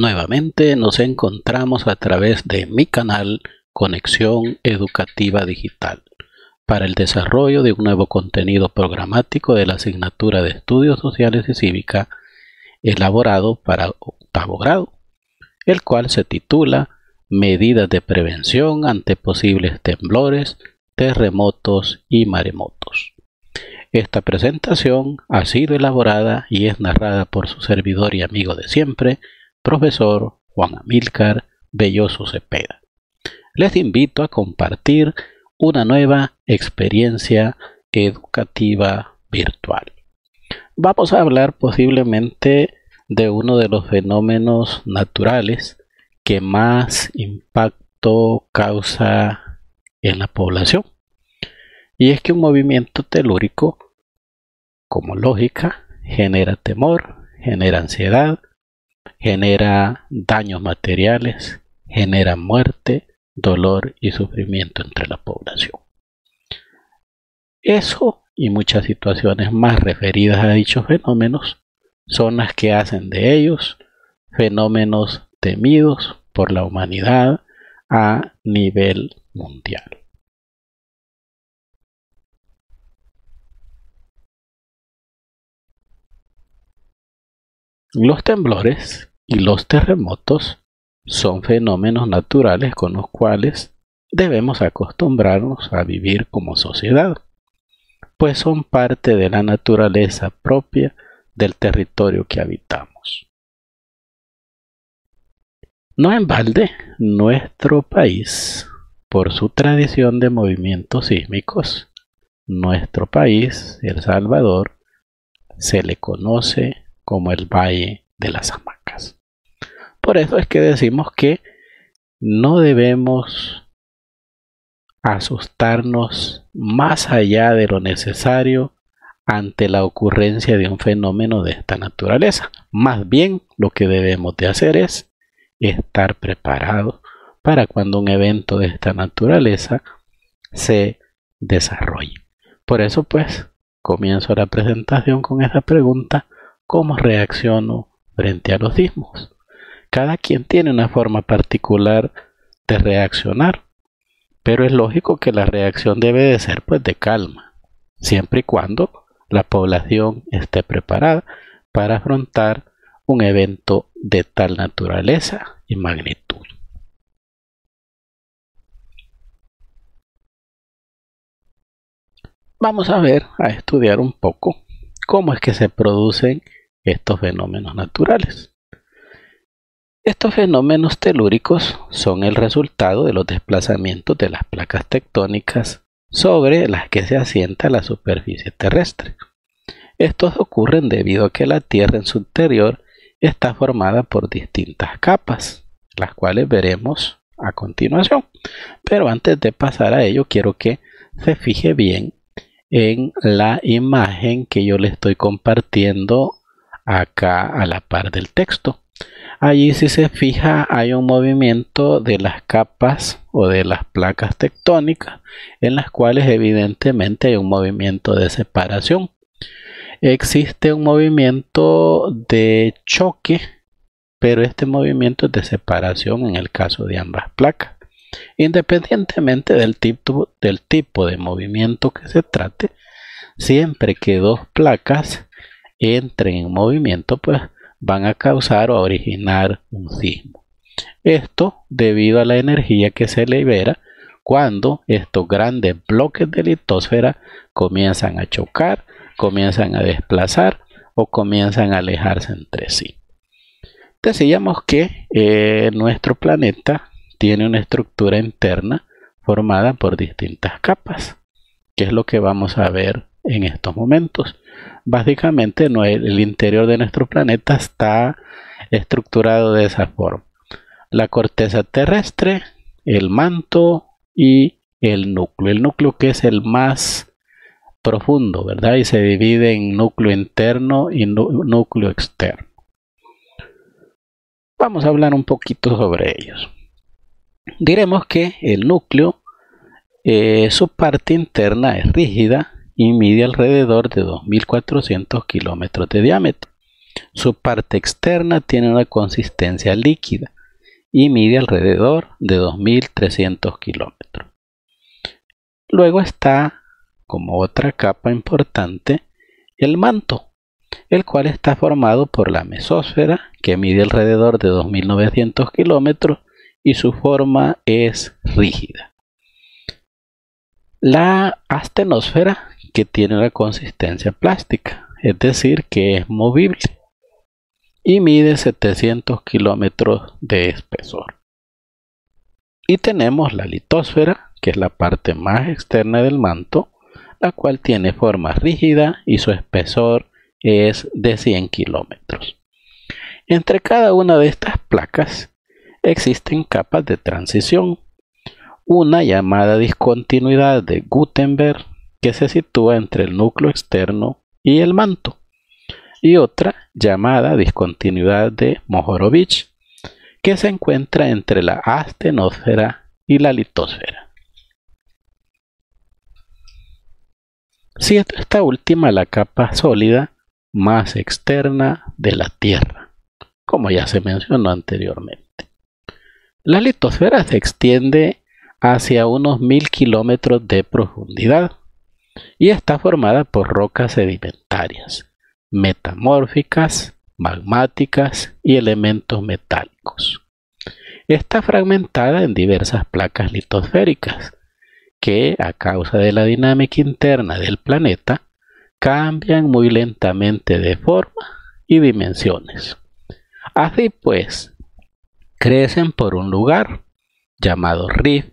Nuevamente nos encontramos a través de mi canal Conexión Educativa Digital para el desarrollo de un nuevo contenido programático de la asignatura de Estudios Sociales y Cívica elaborado para octavo grado, el cual se titula Medidas de prevención ante posibles temblores, terremotos y maremotos. Esta presentación ha sido elaborada y es narrada por su servidor y amigo de siempre, profesor Juan Amílcar Belloso Cepeda. Les invito a compartir una nueva experiencia educativa virtual. Vamos a hablar posiblemente de uno de los fenómenos naturales que más impacto causa en la población. Y es que un movimiento telúrico, como lógica, genera temor, genera ansiedad, genera daños materiales, genera muerte, dolor y sufrimiento entre la población. Eso y muchas situaciones más referidas a dichos fenómenos son las que hacen de ellos fenómenos temidos por la humanidad a nivel mundial. Los temblores y los terremotos son fenómenos naturales con los cuales debemos acostumbrarnos a vivir como sociedad, pues son parte de la naturaleza propia del territorio que habitamos. No en balde, nuestro país, por su tradición de movimientos sísmicos, nuestro país, El Salvador, se le conoce como el Valle de las Hamacas. Por eso es que decimos que no debemos asustarnos más allá de lo necesario ante la ocurrencia de un fenómeno de esta naturaleza. Más bien lo que debemos de hacer es estar preparados para cuando un evento de esta naturaleza se desarrolle. Por eso pues comienzo la presentación con esta pregunta cómo reacciono frente a los sismos. Cada quien tiene una forma particular de reaccionar, pero es lógico que la reacción debe de ser pues de calma, siempre y cuando la población esté preparada para afrontar un evento de tal naturaleza y magnitud. Vamos a ver, a estudiar un poco cómo es que se producen estos fenómenos naturales. Estos fenómenos telúricos son el resultado de los desplazamientos de las placas tectónicas sobre las que se asienta la superficie terrestre. Estos ocurren debido a que la Tierra en su interior está formada por distintas capas, las cuales veremos a continuación. Pero antes de pasar a ello, quiero que se fije bien en la imagen que yo le estoy compartiendo acá a la par del texto. Allí si se fija hay un movimiento de las capas o de las placas tectónicas en las cuales evidentemente hay un movimiento de separación. Existe un movimiento de choque, pero este movimiento es de separación en el caso de ambas placas. Independientemente del tipo, del tipo de movimiento que se trate, siempre que dos placas entren en movimiento, pues van a causar o a originar un sismo. Esto debido a la energía que se libera cuando estos grandes bloques de litosfera comienzan a chocar, comienzan a desplazar o comienzan a alejarse entre sí. Decíamos que eh, nuestro planeta tiene una estructura interna formada por distintas capas, que es lo que vamos a ver en estos momentos. Básicamente el interior de nuestro planeta está estructurado de esa forma. La corteza terrestre, el manto y el núcleo. El núcleo que es el más profundo, ¿verdad? Y se divide en núcleo interno y núcleo externo. Vamos a hablar un poquito sobre ellos. Diremos que el núcleo, eh, su parte interna es rígida y mide alrededor de 2.400 kilómetros de diámetro. Su parte externa tiene una consistencia líquida y mide alrededor de 2.300 kilómetros. Luego está, como otra capa importante, el manto, el cual está formado por la mesósfera, que mide alrededor de 2.900 kilómetros y su forma es rígida. La astenosfera, que tiene una consistencia plástica, es decir, que es movible y mide 700 kilómetros de espesor. Y tenemos la litósfera, que es la parte más externa del manto, la cual tiene forma rígida y su espesor es de 100 kilómetros. Entre cada una de estas placas existen capas de transición, una llamada discontinuidad de Gutenberg, que se sitúa entre el núcleo externo y el manto, y otra llamada discontinuidad de Mohorovich, que se encuentra entre la astenosfera y la litosfera. esta última la capa sólida más externa de la Tierra, como ya se mencionó anteriormente. La litosfera se extiende hacia unos mil kilómetros de profundidad y está formada por rocas sedimentarias, metamórficas, magmáticas y elementos metálicos. Está fragmentada en diversas placas litosféricas que, a causa de la dinámica interna del planeta, cambian muy lentamente de forma y dimensiones. Así pues, crecen por un lugar llamado rift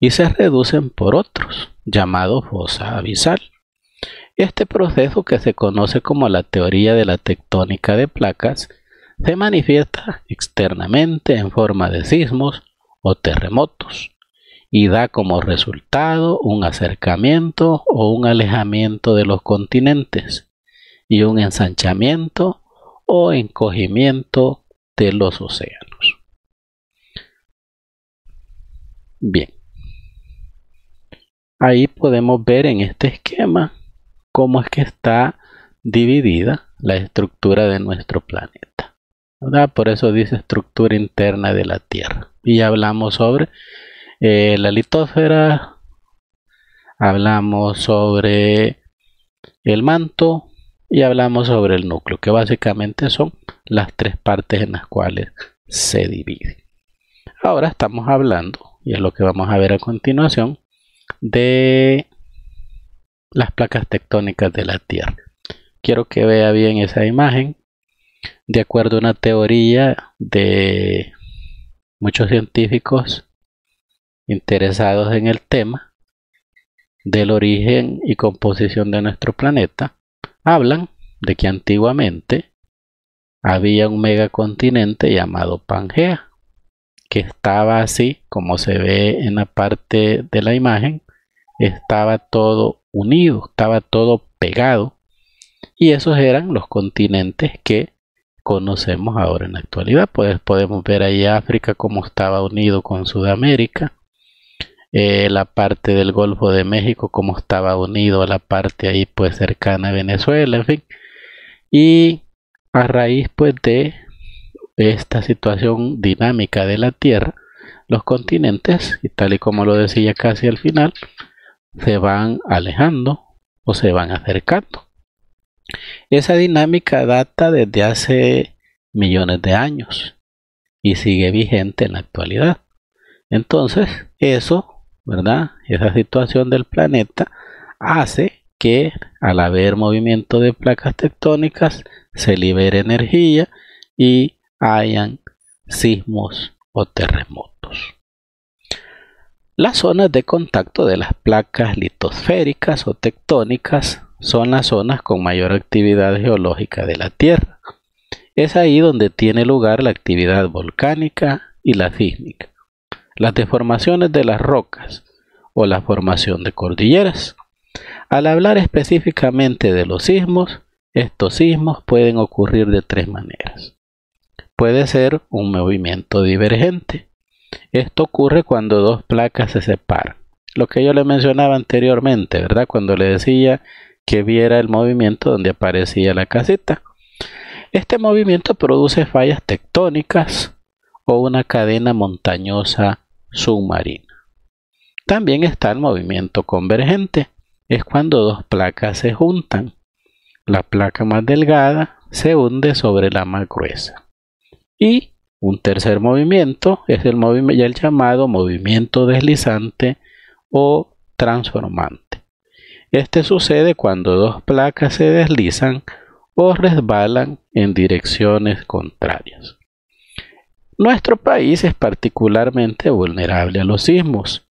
y se reducen por otros, llamados fosa abisal. Este proceso que se conoce como la teoría de la tectónica de placas se manifiesta externamente en forma de sismos o terremotos y da como resultado un acercamiento o un alejamiento de los continentes y un ensanchamiento o encogimiento de los océanos. Bien, Ahí podemos ver en este esquema cómo es que está dividida la estructura de nuestro planeta. Por eso dice estructura interna de la Tierra. Y hablamos sobre eh, la litósfera, hablamos sobre el manto y hablamos sobre el núcleo, que básicamente son las tres partes en las cuales se divide. Ahora estamos hablando, y es lo que vamos a ver a continuación, de las placas tectónicas de la Tierra. Quiero que vea bien esa imagen. De acuerdo a una teoría de muchos científicos interesados en el tema del origen y composición de nuestro planeta, hablan de que antiguamente había un megacontinente llamado Pangea, que estaba así como se ve en la parte de la imagen, estaba todo unido, estaba todo pegado. Y esos eran los continentes que conocemos ahora en la actualidad. Pues podemos ver ahí África como estaba unido con Sudamérica, eh, la parte del Golfo de México como estaba unido a la parte ahí pues cercana a Venezuela, en fin. Y a raíz pues de esta situación dinámica de la Tierra, los continentes, y tal y como lo decía casi al final, se van alejando o se van acercando. Esa dinámica data desde hace millones de años y sigue vigente en la actualidad. Entonces, eso, ¿verdad? Esa situación del planeta hace que al haber movimiento de placas tectónicas se libere energía y hayan sismos o terremotos. Las zonas de contacto de las placas litosféricas o tectónicas son las zonas con mayor actividad geológica de la Tierra. Es ahí donde tiene lugar la actividad volcánica y la sísmica, las deformaciones de las rocas o la formación de cordilleras. Al hablar específicamente de los sismos, estos sismos pueden ocurrir de tres maneras. Puede ser un movimiento divergente, esto ocurre cuando dos placas se separan. Lo que yo le mencionaba anteriormente, ¿verdad? Cuando le decía que viera el movimiento donde aparecía la caseta. Este movimiento produce fallas tectónicas o una cadena montañosa submarina. También está el movimiento convergente. Es cuando dos placas se juntan. La placa más delgada se hunde sobre la más gruesa. Y un tercer movimiento es el, llamado movimiento deslizante o transformante. Este sucede cuando dos placas se deslizan o resbalan en direcciones contrarias. Nuestro país es particularmente vulnerable a los sismos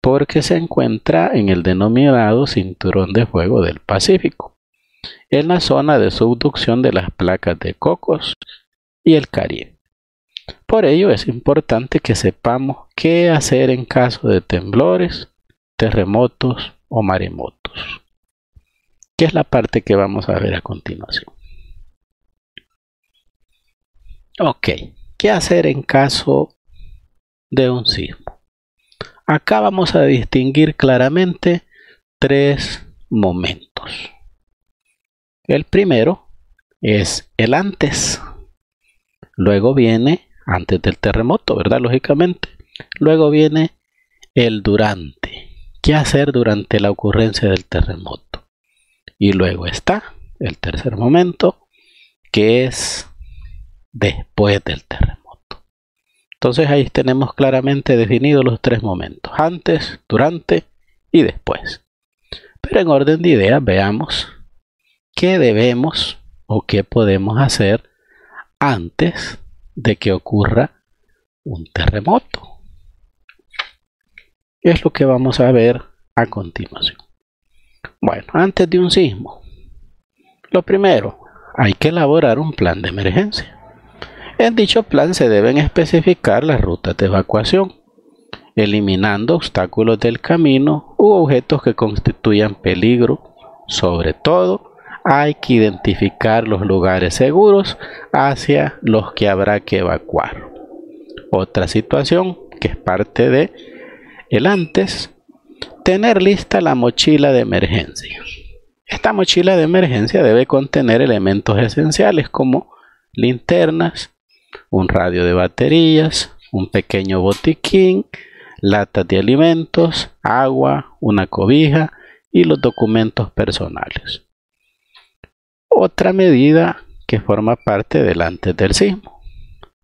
porque se encuentra en el denominado cinturón de fuego del Pacífico, en la zona de subducción de las placas de Cocos y el Caribe. Por ello es importante que sepamos qué hacer en caso de temblores, terremotos o maremotos, que es la parte que vamos a ver a continuación. Ok, ¿qué hacer en caso de un sismo? Acá vamos a distinguir claramente tres momentos. El primero es el antes, luego viene antes del terremoto, ¿verdad? Lógicamente. Luego viene el durante. ¿Qué hacer durante la ocurrencia del terremoto? Y luego está el tercer momento, que es después del terremoto. Entonces ahí tenemos claramente definidos los tres momentos, antes, durante y después. Pero en orden de ideas veamos qué debemos o qué podemos hacer antes de que ocurra un terremoto. Es lo que vamos a ver a continuación. Bueno, antes de un sismo, lo primero, hay que elaborar un plan de emergencia. En dicho plan se deben especificar las rutas de evacuación, eliminando obstáculos del camino u objetos que constituyan peligro, sobre todo hay que identificar los lugares seguros hacia los que habrá que evacuar. Otra situación que es parte de el antes, tener lista la mochila de emergencia. Esta mochila de emergencia debe contener elementos esenciales como linternas, un radio de baterías, un pequeño botiquín, latas de alimentos, agua, una cobija y los documentos personales. Otra medida que forma parte del antes del sismo.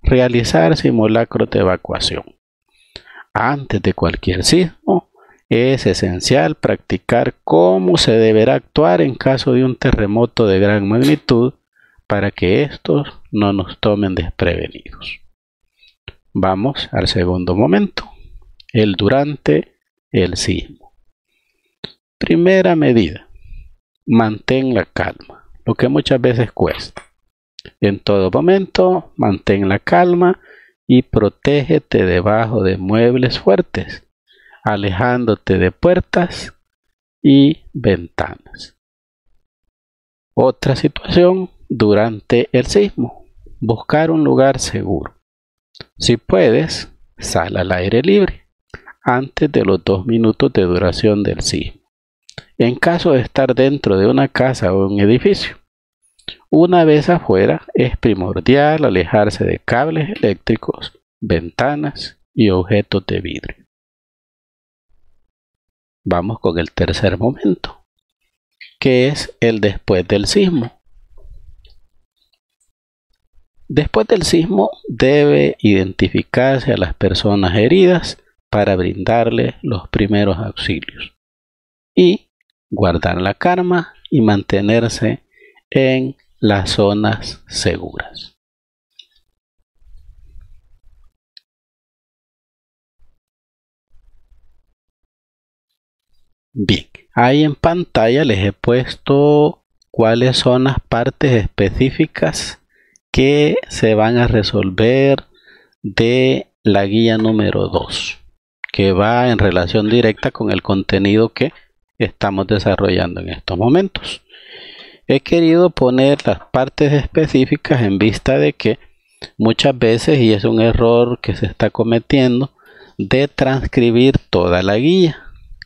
Realizar simulacros de evacuación. Antes de cualquier sismo, es esencial practicar cómo se deberá actuar en caso de un terremoto de gran magnitud para que estos no nos tomen desprevenidos. Vamos al segundo momento, el durante el sismo. Primera medida, mantén la calma lo que muchas veces cuesta. En todo momento, mantén la calma y protégete debajo de muebles fuertes, alejándote de puertas y ventanas. Otra situación durante el sismo. Buscar un lugar seguro. Si puedes, sal al aire libre antes de los dos minutos de duración del sismo en caso de estar dentro de una casa o un edificio. Una vez afuera, es primordial alejarse de cables eléctricos, ventanas y objetos de vidrio. Vamos con el tercer momento, que es el después del sismo. Después del sismo debe identificarse a las personas heridas para brindarle los primeros auxilios y guardar la karma y mantenerse en las zonas seguras. Bien, ahí en pantalla les he puesto cuáles son las partes específicas que se van a resolver de la guía número 2, que va en relación directa con el contenido que estamos desarrollando en estos momentos. He querido poner las partes específicas en vista de que muchas veces, y es un error que se está cometiendo, de transcribir toda la guía,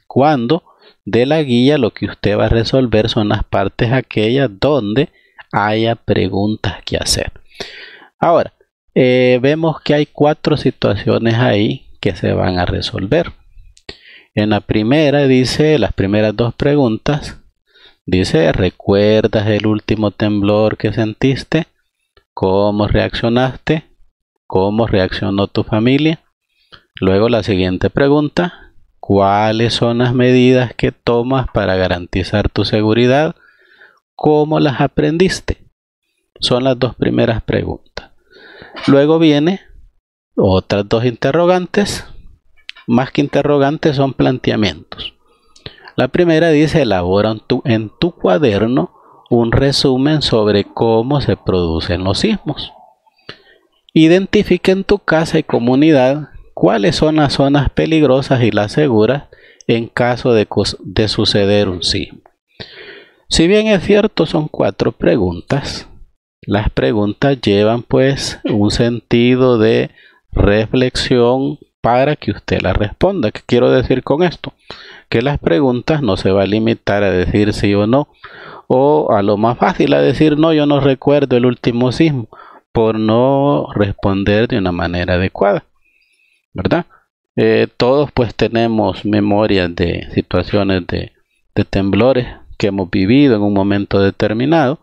cuando de la guía lo que usted va a resolver son las partes aquellas donde haya preguntas que hacer. Ahora, eh, vemos que hay cuatro situaciones ahí que se van a resolver. En la primera dice, las primeras dos preguntas, dice, ¿recuerdas el último temblor que sentiste? ¿Cómo reaccionaste? ¿Cómo reaccionó tu familia? Luego la siguiente pregunta, ¿cuáles son las medidas que tomas para garantizar tu seguridad? ¿Cómo las aprendiste? Son las dos primeras preguntas. Luego viene otras dos interrogantes más que interrogantes son planteamientos. La primera dice, elabora en tu, en tu cuaderno un resumen sobre cómo se producen los sismos. Identifica en tu casa y comunidad cuáles son las zonas peligrosas y las seguras en caso de, de, suceder un sismo. Si bien es cierto, son cuatro preguntas. Las preguntas llevan pues un sentido de reflexión, para que usted la responda. ¿Qué quiero decir con esto? Que las preguntas no se va a limitar a decir sí o no, o a lo más fácil a decir no, yo no recuerdo el último sismo, por no responder de una manera adecuada, ¿verdad? Eh, todos pues tenemos memorias de situaciones de, temblores que hemos vivido en un momento determinado,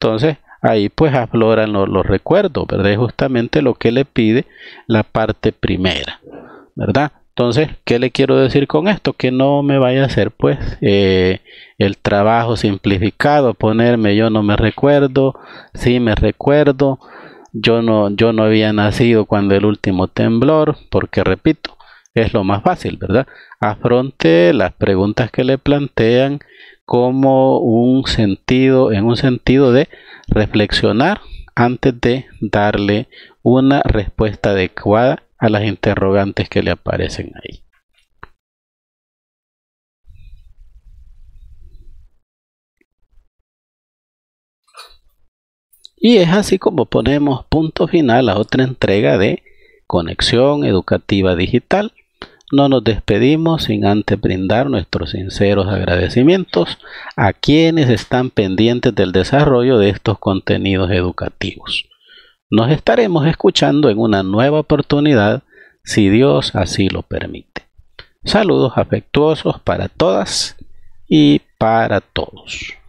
entonces ahí pues afloran los, recuerdos, ¿verdad? Es justamente lo que le pide la parte primera. ¿verdad? Entonces, ¿qué le quiero decir con esto? Que no me vaya a hacer pues eh, el trabajo simplificado, ponerme yo no me recuerdo, sí me recuerdo, yo no, yo no había nacido cuando el último temblor, porque repito, es lo más fácil, ¿verdad? Afronte las preguntas que le plantean como un sentido, en un sentido de reflexionar antes de darle una respuesta adecuada a las interrogantes que le aparecen ahí. Y es así como ponemos punto final a otra entrega de Conexión Educativa Digital. No nos despedimos sin antes brindar nuestros sinceros agradecimientos a quienes están pendientes del desarrollo de estos contenidos educativos. Nos estaremos escuchando en una nueva oportunidad si Dios así lo permite. Saludos afectuosos para todas y para todos.